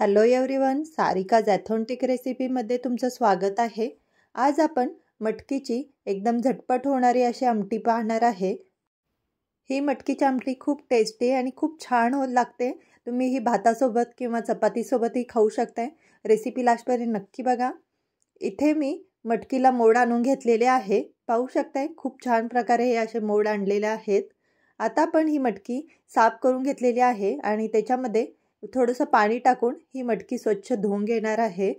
hello everyone Sarika जॅथोंटिक रेसिपीमध्ये तुमचं स्वागत आहे आज आपण मटकीची एकदम झटपट होणारी अशी आमटी पाहणार आहे ही मटकीची आमटी खूप टेस्टी आणि खूप छान हो लागते तुम्ही ही भातासोबत किंवा चपातीसोबतही खाऊ शकताय रेसिपी लास्टपर्यंत नक्की बघा इथे मी मटकीला मोड आणून घेतलेले आहे पाहू शकताय खूप छान प्रकारे हे असे मोड आणलेले आहेत आता आपण ही मटकी साफ करून घेतलेली आहे आणि त्याच्यामध्ये थोडंसं पाणी टाकून ही मटकी स्वच्छ धुवून घेणार आहे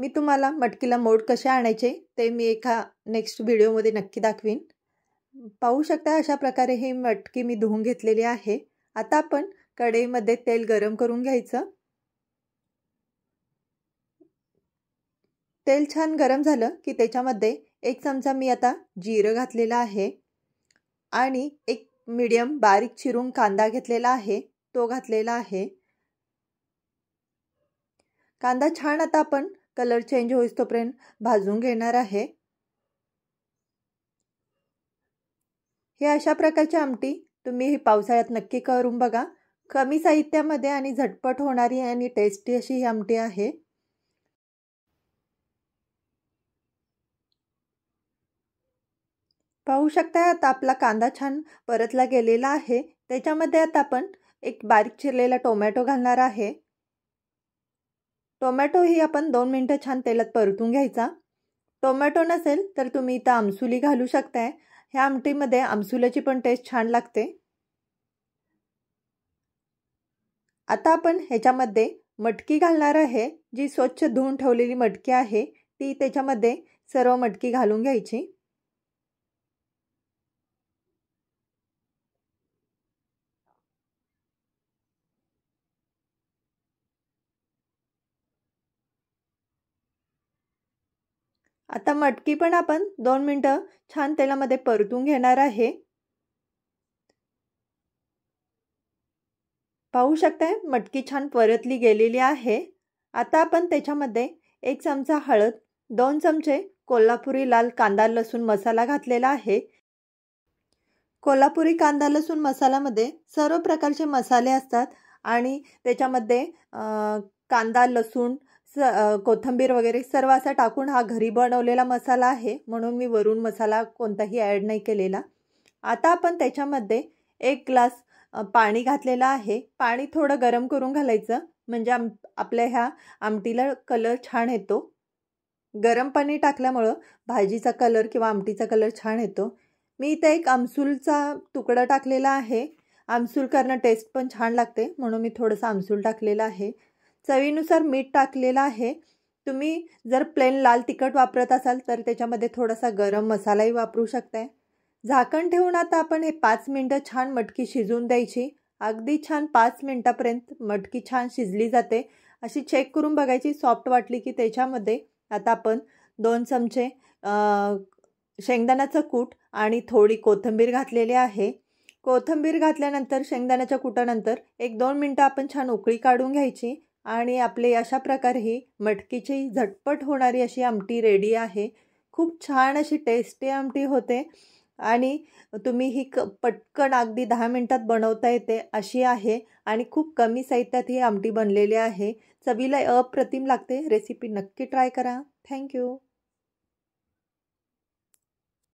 मी तुम्हाला मटकीला मोड कसे आणायचे ते मी एका नेक्स्ट व्हिडिओमध्ये नक्की दाखवीन पाहू शकता अशा प्रकारे ही मटकी मी धुवून घेतलेली आहे आता आपण कढईमध्ये तेल गरम करून घ्यायचं तेल छान गरम झालं की त्याच्यामध्ये एक चमचा मी आता जिरं घातलेलं आहे आणि एक मीडियम बारीक चिरून कांदा घेतलेला आहे तो घातलेला आहे कांदा छान आता आपण कलर चेंज होईस तोपर्यंत भाजून घेणार आहे हे अशा प्रकारची आमटी तुम्ही ही पावसाळ्यात नक्की करून बघा कमी साहित्यामध्ये आणि झटपट होणारी आणि टेस्टी अशी ही आमटी आहे पाहू शकता आता आपला कांदा छान परतला गेलेला आहे त्याच्यामध्ये आता आपण एक बारीक चिरलेला टोमॅटो घालणार आहे टोमॅटो ही आपण दोन मिनटं छान तेलात परतून घ्यायचा टोमॅटो नसेल तर तुम्ही इथं आमसुली घालू शकताय ह्या आमटीमध्ये आमसुल्याची पण टेस्ट छान लागते आता आपण ह्याच्यामध्ये मटकी घालणार आहे जी स्वच्छ धुवून ठेवलेली मटकी आहे ती त्याच्यामध्ये सर्व मटकी घालून घ्यायची आता मटकी पण आपण दोन मिनटं छान तेलामध्ये परतून घेणार आहे पाहू शकताय मटकी छान परतली गेलेली आहे आता आपण त्याच्यामध्ये एक चमचा हळद दोन चमचे कोल्हापुरी लाल कांदा लसूण मसाला घातलेला आहे कोल्हापुरी कांदा लसूण मसाल्यामध्ये सर्व प्रकारचे मसाले असतात आणि त्याच्यामध्ये कांदा लसूण स कोथंबीर वगैरे सर्व असा टाकून हा घरी बनवलेला मसाला आहे म्हणून मी वरून मसाला कोणताही ॲड नाही केलेला आता आपण त्याच्यामध्ये एक ग्लास पाणी घातलेलं आहे पाणी थोडं गरम करून घालायचं म्हणजे आम आपल्या ह्या आमटीला कलर छान येतो गरम पाणी टाकल्यामुळं भाजीचा कलर किंवा आमटीचा कलर छान येतो मी इथं एक आमसूलचा तुकडा टाकलेला आहे आमसूल करणं टेस्ट पण छान लागते म्हणून मी थोडंसं आमसूल टाकलेलं आहे चवीनुसार मीठ टाकलेलं आहे तुम्ही जर प्लेन लाल तिखट वापरत असाल तर त्याच्यामध्ये थोडासा गरम मसालाही वापरू शकताय झाकण ठेवून आता आपण हे पाच मिनटं छान मटकी शिजवून द्यायची अगदी छान पाच मिनटापर्यंत मटकी छान शिजली जाते अशी चेक करून बघायची सॉफ्ट वाटली की त्याच्यामध्ये आता आपण दोन चमचे शेंगदाण्याचं कूट आणि थोडी कोथिंबीर घातलेली आहे कोथिंबीर घातल्यानंतर शेंगदाण्याच्या कुटानंतर एक दोन मिनटं आपण छान उकळी काढून घ्यायची आणि आपले अशा प्रकारे ही मटकीची झटपट होणारी अशी आमटी रेडी आहे खूप छान अशी टेस्टी आमटी होते आणि तुम्ही ही क पटकन अगदी दहा मिनटात बनवता येते अशी आहे आणि खूप कमी साहित्यात ही आमटी बनलेली आहे चवीला अप्रतिम लागते रेसिपी नक्की ट्राय करा थँक्यू